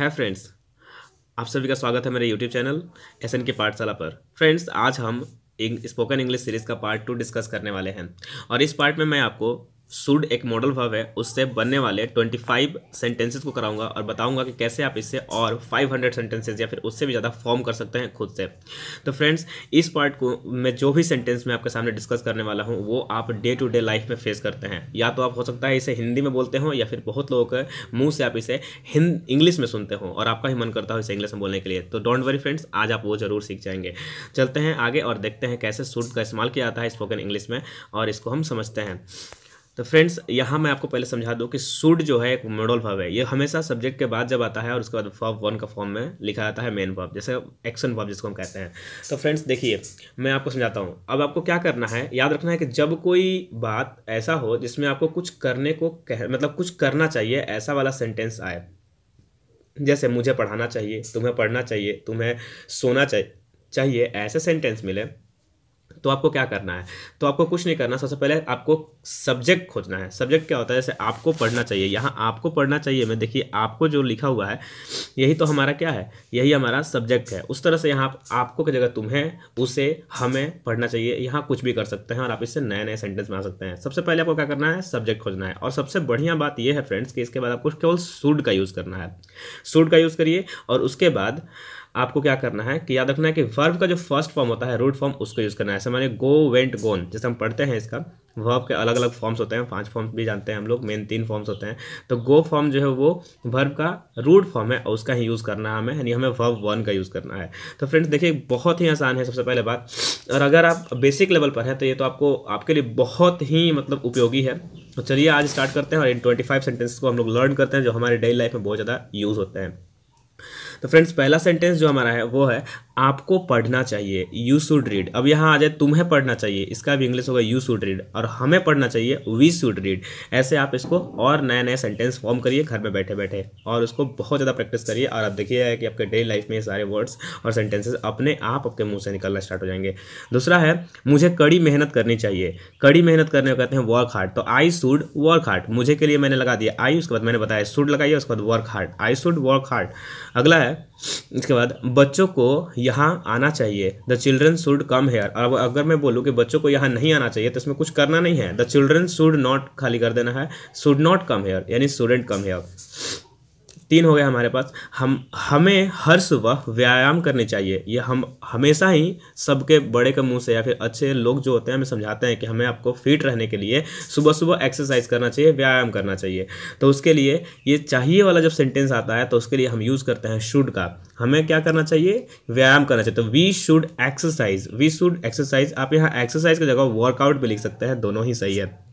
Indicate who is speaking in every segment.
Speaker 1: है फ्रेंड्स आप सभी का स्वागत है मेरे यूट्यूब चैनल एस एन के पाठशाला पर फ्रेंड्स आज हम स्पोकन इंग्लिश सीरीज़ का पार्ट टू डिस्कस करने वाले हैं और इस पार्ट में मैं आपको सुड एक मॉडल वर्ब है उससे बनने वाले 25 सेंटेंसेस को कराऊंगा और बताऊंगा कि कैसे आप इससे और 500 सेंटेंसेस या फिर उससे भी ज़्यादा फॉर्म कर सकते हैं खुद से तो फ्रेंड्स इस पार्ट को मैं जो भी सेंटेंस मैं आपके सामने डिस्कस करने वाला हूँ वो आप डे टू डे लाइफ में फेस करते हैं या तो आप हो सकता है इसे हिंदी में बोलते हो या फिर बहुत लोगों के मुँह से आप इसे हिंद इंग्लिश में सुनते हो और आपका ही मन करता हो इसे इंग्लिश में बोलने के लिए तो डोंट वरी फ्रेंड्स आज आप वो ज़रूर सीख जाएंगे चलते हैं आगे और देखते हैं कैसे सुड का इस्तेमाल किया जाता है स्पोकन इंग्लिश में और इसको हम समझते हैं तो फ्रेंड्स यहाँ मैं आपको पहले समझा दूँ कि सुड जो है एक मॉडल वर्ब है ये हमेशा सब्जेक्ट के बाद जब आता है और उसके बाद वर्ब वन का फॉर्म में लिखा जाता है मेन वर्ब जैसे एक्शन वर्ब जिसको हम कहते हैं तो फ्रेंड्स देखिए मैं आपको समझाता हूँ अब आपको क्या करना है याद रखना है कि जब कोई बात ऐसा हो जिसमें आपको कुछ करने को कह मतलब कुछ करना चाहिए ऐसा वाला सेंटेंस आए जैसे मुझे पढ़ाना चाहिए तुम्हें पढ़ना चाहिए तुम्हें सोना चाहिए चाहिए ऐसे सेंटेंस मिले तो आपको क्या करना है तो आपको कुछ नहीं करना सबसे पहले आपको सब्जेक्ट खोजना है सब्जेक्ट क्या होता है जैसे आपको पढ़ना चाहिए यहाँ आपको पढ़ना चाहिए मैं देखिए आपको जो लिखा हुआ है यही तो हमारा क्या है यही हमारा सब्जेक्ट है उस तरह से यहाँ आपको की जगह तुम्हें उसे हमें पढ़ना चाहिए यहाँ कुछ भी कर सकते हैं और आप इससे नए नए सेंटेंस बना सकते हैं सबसे पहले आपको क्या करना है सब्जेक्ट खोजना है और सबसे बढ़िया बात यह है फ्रेंड्स कि इसके बाद आपको केवल सूड का यूज़ करना है सूड का यूज़ करिए और उसके बाद आपको क्या करना है कि याद रखना है कि वर्ब का जो फर्स्ट फॉर्म होता है रूट फॉर्म उसको यूज़ करना है ऐसे माने गो वेंट गोन जैसे हम पढ़ते हैं इसका वर्ब के अलग अलग फॉर्म्स होते हैं पांच फॉर्म्स भी जानते हैं हम लोग मेन तीन फॉर्म्स होते हैं तो गो फॉर्म जो है वो वर्ब का रूट फॉर्म है और उसका ही यूज़ करना है हमें यानी हमें वर्ब वन का यूज़ करना है तो फ्रेंड्स देखिए बहुत ही आसान है सबसे पहले बात और अगर आप बेसिक लेवल पर हैं तो ये तो आपको आपके लिए बहुत ही मतलब उपयोगी है तो चलिए आज स्टार्ट करते हैं और इन ट्वेंटी फाइव सेंटेंसेस को हम लोग लर्न करते हैं जो हमारे डेली लाइफ में बहुत ज़्यादा यूज़ होते हैं तो फ्रेंड्स पहला सेंटेंस जो हमारा है वो है आपको पढ़ना चाहिए यू शुड रीड अब यहाँ आ जाए तुम्हें पढ़ना चाहिए इसका भी इंग्लिश होगा यू शुड रीड और हमें पढ़ना चाहिए वी शुड रीड ऐसे आप इसको और नए नए सेंटेंस फॉर्म करिए घर में बैठे बैठे और उसको बहुत ज़्यादा प्रैक्टिस करिए और आप देखिएगा कि आपके डेली लाइफ में ये सारे वर्ड्स और सेंटेंसेज अपने आप आपके मुँह से निकलना स्टार्ट हो जाएंगे दूसरा है मुझे कड़ी मेहनत करनी चाहिए कड़ी मेहनत करने को कहते हैं वर्क हार्ड तो आई शुड वर्क हार्ड मुझे के लिए मैंने लगा दिया आई उसके बाद मैंने बताया शुड लगाइए उसके बाद work hard I should work hard अगला है इसके बाद बच्चों को यहाँ आना चाहिए the children should come here अब अगर मैं बोलूँ कि बच्चों को यहाँ नहीं आना चाहिए तो इसमें कुछ करना नहीं है द चिल्ड्रन शुड नॉट खाली कर देना है शुड नॉट कम हेयर यानी स्टूडेंट कम हेयर तीन हो गया हमारे पास हम हमें हर सुबह व्यायाम करनी चाहिए यह हम हमेशा ही सबके बड़े के मुंह से या फिर अच्छे लोग जो होते हैं हमें समझाते हैं कि हमें आपको फिट रहने के लिए सुबह सुबह एक्सरसाइज करना चाहिए व्यायाम करना चाहिए तो उसके लिए ये चाहिए वाला जब सेंटेंस आता है तो उसके लिए हम यूज़ करते हैं शुड का हमें क्या करना चाहिए व्यायाम करना चाहिए तो we should exercise we should exercise आप यहाँ एक्सरसाइज की जगह वर्कआउट भी लिख सकते हैं दोनों ही सही है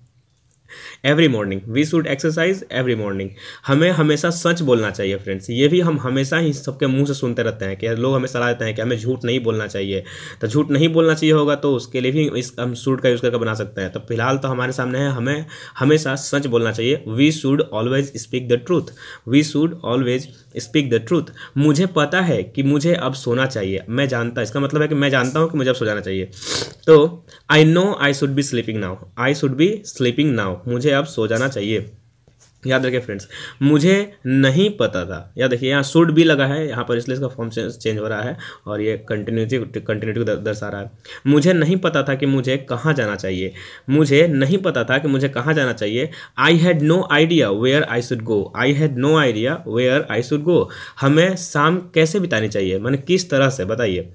Speaker 1: every morning we should exercise every morning हमें हमेशा सच बोलना चाहिए फ्रेंड्स ये भी हम हमेशा ही सबके मुंह से सुनते रहते हैं कि लोग हमें सलाह देते हैं कि हमें झूठ नहीं बोलना चाहिए तो झूठ नहीं बोलना चाहिए होगा तो उसके लिए भी इस हम शूट का यूज़ करके बना सकते हैं तो फिलहाल तो हमारे सामने है हमें हमेशा सच बोलना चाहिए we should always speak the truth we should always speak the truth मुझे पता है कि मुझे अब सोना चाहिए मैं जानता इसका मतलब है कि मैं जानता हूँ कि मुझे अब सो जाना चाहिए तो I know I should be sleeping now I should be sleeping now मुझे अब सो जाना चाहिए याद रखें फ्रेंड्स मुझे नहीं पता था याद देखिए यहाँ शुड भी लगा है यहाँ पर इसलिए इसका फॉर्म चेंज हो रहा है और ये कंटिन्यूटी कंटिन्यूटी दर्शा रहा है मुझे नहीं पता था कि मुझे कहाँ जाना चाहिए मुझे नहीं पता था कि मुझे कहाँ जाना चाहिए I had no idea where I should go I had no idea where I should go हमें शाम कैसे बितानी चाहिए मैंने किस तरह से बताइए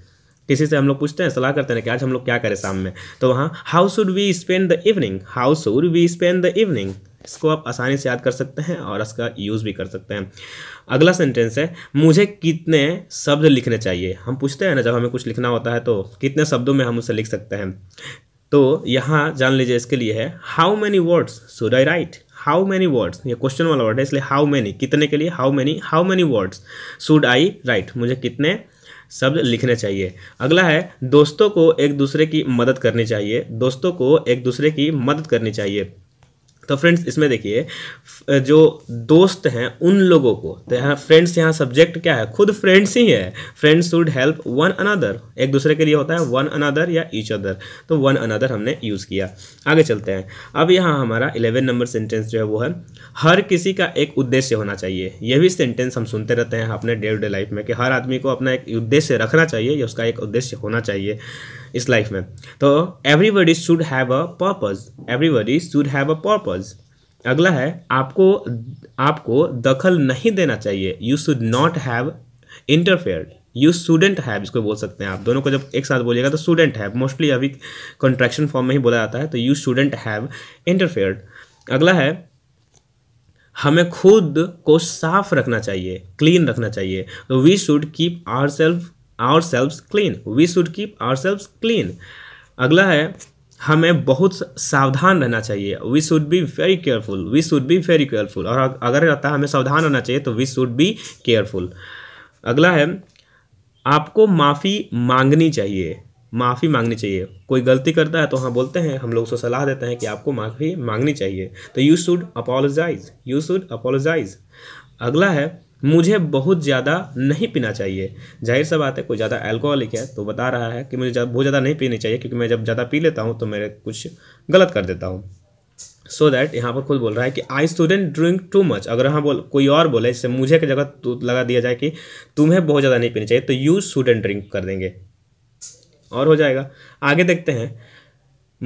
Speaker 1: किसी से हम लोग पूछते हैं सलाह करते हैं कि आज हम लोग क्या करें शाम में तो वहाँ how should we spend the evening how should we spend the evening इसको आप आसानी से याद कर सकते हैं और इसका यूज़ भी कर सकते हैं अगला सेंटेंस है मुझे कितने शब्द लिखने चाहिए हम पूछते हैं ना जब हमें कुछ लिखना होता है तो कितने शब्दों में हम उसे लिख सकते हैं तो यहाँ जान लीजिए इसके लिए है how many words should I write how many words ये क्वेश्चन वाला वर्ड है इसलिए हाउ मैनी कितने के लिए how many how many words should I write मुझे कितने शब्द लिखने चाहिए अगला है दोस्तों को एक दूसरे की मदद करनी चाहिए दोस्तों को एक दूसरे की मदद करनी चाहिए तो फ्रेंड्स इसमें देखिए जो दोस्त हैं उन लोगों को तो यहाँ फ्रेंड्स यहाँ सब्जेक्ट क्या है खुद फ्रेंड्स ही है friends should help one another एक दूसरे के लिए होता है वन अनादर या ईच अदर तो वन अनादर हमने यूज़ किया आगे चलते हैं अब यहाँ हमारा इलेवन नंबर सेंटेंस जो है वो है हर किसी का एक उद्देश्य होना चाहिए यह भी सेंटेंस हम सुनते रहते हैं अपने डे टू डे लाइफ में कि हर आदमी को अपना एक उद्देश्य रखना चाहिए या उसका एक उद्देश्य होना चाहिए इस लाइफ में तो everybody should have a purpose everybody should have a purpose अगला है आपको आपको दखल नहीं देना चाहिए you should not have interfere you shouldn't have इसको बोल सकते हैं आप दोनों को जब एक साथ बोलिएगा तो स्टूडेंट हैव मोस्टली अभी कॉन्ट्रैक्शन फॉर्म में ही बोला जाता है तो यू स्टूडेंट हैव इंटरफेयर अगला है हमें खुद को साफ रखना चाहिए क्लीन रखना चाहिए तो we should keep ourself ourselves clean we should keep ourselves clean अगला है हमें बहुत सावधान रहना चाहिए we should be very careful we should be very careful और अगर रहता है हमें सावधान रहना चाहिए तो वी शुड बी केयरफुल अगला है आपको माफ़ी मांगनी चाहिए माफ़ी मांगनी चाहिए कोई गलती करता है तो हाँ बोलते हैं हम लोग उसको सलाह देते हैं कि आपको माफ़ी मांगनी चाहिए तो you should apologise you should apologise अगला है मुझे बहुत ज़्यादा नहीं पीना चाहिए जाहिर सा बात है कोई ज़्यादा एल्कोहलिक है तो बता रहा है कि मुझे बहुत ज़्यादा नहीं पीनी चाहिए क्योंकि मैं जब ज़्यादा पी लेता हूँ तो मेरे कुछ गलत कर देता हूँ सो दैट यहाँ पर खुद बोल रहा है कि I shouldn't drink too much अगर हाँ बोल कोई और बोले जैसे मुझे की जगह तो लगा दिया जाए कि तुम्हें बहुत ज़्यादा नहीं पीनी चाहिए तो यू स्टूडेंट ड्रिंक कर देंगे और हो जाएगा आगे देखते हैं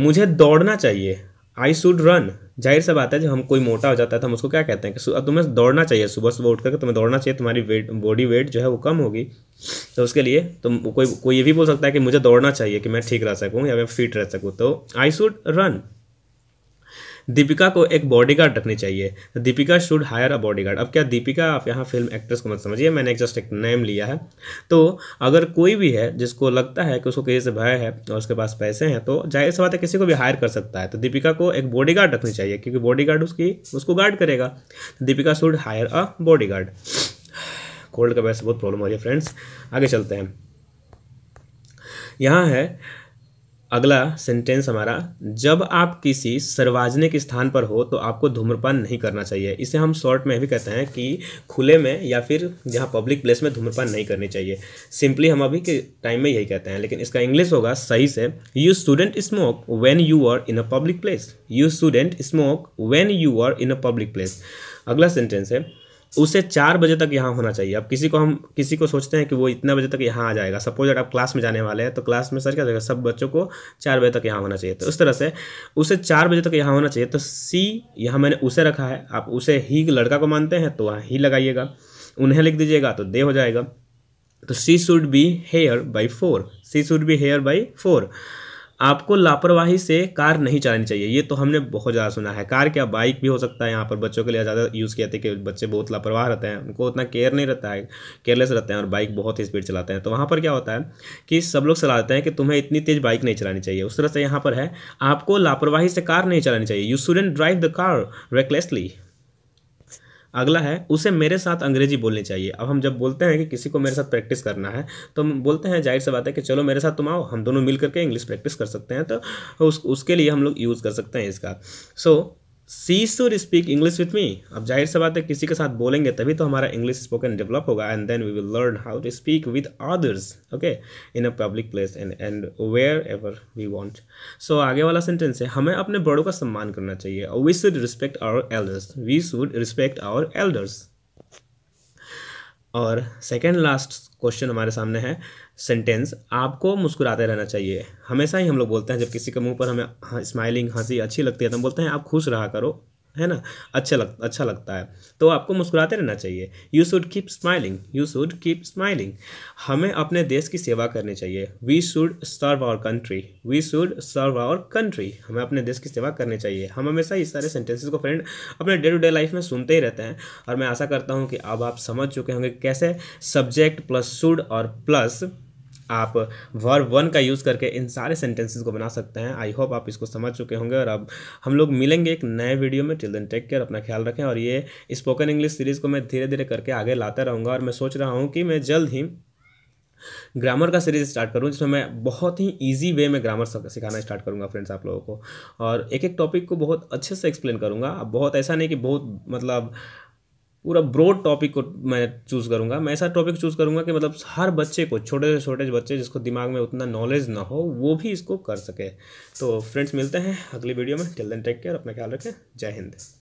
Speaker 1: मुझे दौड़ना चाहिए आई शुड रन जाहिर सा बात है जब हम कोई मोटा हो जाता है तो हम उसको क्या कहते हैं कि अब तुम्हें दौड़ना चाहिए सुबह सुबह उठ करके तुम्हें दौड़ना चाहिए तुम्हारी वेट बॉडी वेट जो है वो कम होगी तो उसके लिए तुम कोई कोई ये भी बोल सकता है कि मुझे दौड़ना चाहिए कि मैं ठीक रह सकूँ या मैं फिट रह सकूँ तो आई शुड रन दीपिका को एक बॉडीगार्ड रखनी चाहिए तो Deepika should hire a bodyguard अब क्या दीपिका आप यहाँ फिल्म एक्ट्रेस को मत समझिए मैंने एक जस्ट एक नेम लिया है तो अगर कोई भी है जिसको लगता है कि उसको किसी से भय है और उसके पास पैसे हैं तो जाहिर सी बात है किसी को भी हायर कर सकता है तो दीपिका को एक गार्ड रखनी चाहिए क्योंकि गार्ड उसकी उसको गार्ड करेगा तो Deepika should hire a guard कोल्ड का वैसे बहुत प्रॉब्लम हो रही है फ्रेंड्स आगे चलते हैं यहाँ है अगला सेंटेंस हमारा जब आप किसी सार्वजनिक स्थान पर हो तो आपको धूम्रपान नहीं करना चाहिए इसे हम शॉर्ट में भी कहते हैं कि खुले में या फिर जहाँ पब्लिक प्लेस में धूम्रपान नहीं करनी चाहिए सिंपली हम अभी के टाइम में यही कहते हैं लेकिन इसका इंग्लिश होगा सही से you shouldn't smoke when you are in a public place you shouldn't smoke when you are in a public place अगला सेंटेंस है उसे चार बजे तक यहाँ होना चाहिए अब किसी को हम किसी को सोचते हैं कि वो इतना बजे तक यहाँ आ जाएगा सपोज अगर आप क्लास में जाने वाले हैं तो क्लास में सर क्या जाएगा सब बच्चों को चार बजे तक यहाँ होना चाहिए तो उस तरह से उसे चार बजे तक यहाँ होना चाहिए तो सी यहाँ मैंने उसे रखा है आप उसे ही लड़का को मानते हैं तो वहाँ ही लगाइएगा उन्हें लिख दीजिएगा तो दे हो जाएगा तो she should be here by four she should be here by four आपको लापरवाही से कार नहीं चलानी चाहिए ये तो हमने बहुत ज़्यादा सुना है कार क्या बाइक भी हो सकता है यहाँ पर बच्चों के लिए ज़्यादा यूज़ किया थे कि बच्चे बहुत लापरवाह रहते हैं उनको उतना केयर नहीं रहता है केयरलेस रहते हैं और बाइक बहुत ही स्पीड चलाते हैं तो वहाँ पर क्या होता है कि सब लोग सलाह देते हैं कि तुम्हें इतनी तेज़ बाइक नहीं चलानी चाहिए उस तरह से यहाँ पर है आपको लापरवाही से कार नहीं चलानी चाहिए you shouldn't drive the car recklessly अगला है उसे मेरे साथ अंग्रेजी बोलनी चाहिए अब हम जब बोलते हैं कि किसी को मेरे साथ प्रैक्टिस करना है तो हम बोलते हैं जाहिर सी बात है कि चलो मेरे साथ तुम आओ हम दोनों मिल करके इंग्लिश प्रैक्टिस कर सकते हैं तो उस उसके लिए हम लोग यूज़ कर सकते हैं इसका so so, she should speak English with me अब जाहिर सी बात है किसी के साथ बोलेंगे तभी तो हमारा इंग्लिश स्पोकन डेवलप होगा and then we will learn how to speak with others okay in a public place and and wherever we want so आगे वाला सेंटेंस है हमें अपने बड़ों का सम्मान करना चाहिए we should respect our elders we should respect our elders और सेकेंड लास्ट क्वेश्चन हमारे सामने है सेंटेंस आपको मुस्कुराते रहना चाहिए हमेशा ही हम लोग बोलते हैं जब किसी के मुंह पर हमें स्माइलिंग हाँ, हंसी अच्छी लगती है तो हम बोलते हैं आप खुश रहा करो है ना अच्छा लग अच्छा लगता है तो आपको मुस्कुराते रहना चाहिए you should keep smiling you should keep smiling हमें अपने देश की सेवा करनी चाहिए we should serve our country we should serve our country हमें अपने देश की सेवा करनी चाहिए हम हमेशा इस सारे सेंटेंसेस को फ्रेंड अपने डे टू डे लाइफ में सुनते ही रहते हैं और मैं आशा करता हूँ कि अब आप समझ चुके होंगे कैसे सब्जेक्ट प्लस शुड और प्लस आप वर्ब वन का यूज़ करके इन सारे सेंटेंसेस को बना सकते हैं आई होप आप इसको समझ चुके होंगे और अब हम लोग मिलेंगे एक नए वीडियो में टिल देन टेक केयर अपना ख्याल रखें और ये स्पोकन इंग्लिश सीरीज़ को मैं धीरे धीरे करके आगे लाता रहूँगा और मैं सोच रहा हूँ कि मैं जल्द ही ग्रामर का सीरीज स्टार्ट करूँ जिसमें मैं बहुत ही इजी वे में ग्रामर सिखाना स्टार्ट करूँगा फ्रेंड्स आप लोगों को और एक एक टॉपिक को बहुत अच्छे से एक्सप्लेन करूँगा बहुत ऐसा नहीं कि बहुत मतलब पूरा ब्रॉड टॉपिक को मैं चूज़ करूँगा मैं ऐसा टॉपिक चूज़ करूँगा कि मतलब हर बच्चे को छोटे से छोटे बच्चे जिसको दिमाग में उतना नॉलेज ना हो वो भी इसको कर सके तो फ्रेंड्स मिलते हैं अगली वीडियो में टिल देन टेक केयर अपना ख्याल रखें जय हिंद